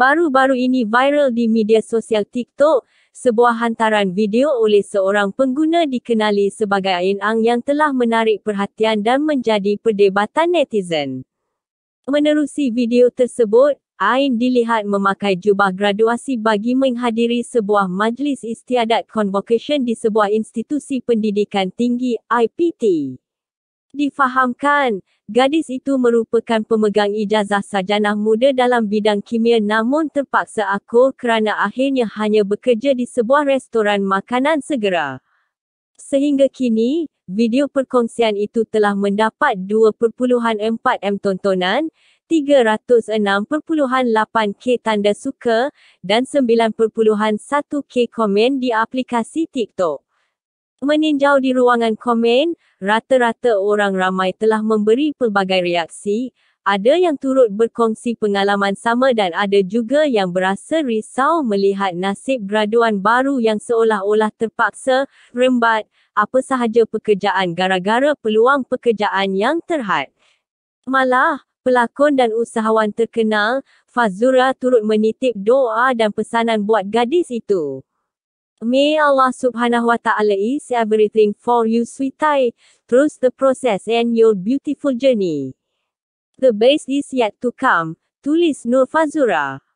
baru-baru ini viral di media sosial TikTok, sebuah hantaran video oleh seorang pengguna dikenali sebagai Ain Ang yang telah menarik perhatian dan menjadi perdebatan netizen. Menerusi video tersebut, Ain dilihat memakai jubah graduasi bagi menghadiri sebuah majlis istiadat convocation di sebuah institusi pendidikan tinggi IPT. Difahamkan, gadis itu merupakan pemegang ijazah sarjana muda dalam bidang kimia namun terpaksa aku kerana akhirnya hanya bekerja di sebuah restoran makanan segera. Sehingga kini, video perkongsian itu telah mendapat 2.4M tontonan, 368K tanda suka dan 9.1K komen di aplikasi TikTok. Meninjau di ruangan komen, rata-rata orang ramai telah memberi pelbagai reaksi. Ada yang turut berkongsi pengalaman sama dan ada juga yang berasa risau melihat nasib graduan baru yang seolah-olah terpaksa, rembat, apa sahaja pekerjaan gara-gara peluang pekerjaan yang terhad. Malah, pelakon dan usahawan terkenal, Fazura turut menitip doa dan pesanan buat gadis itu. May Allah subhanahu wa ta'ala is everything for you sweetie. Trust the process and your beautiful journey. The best is yet to come. Tulis Nur Fazura.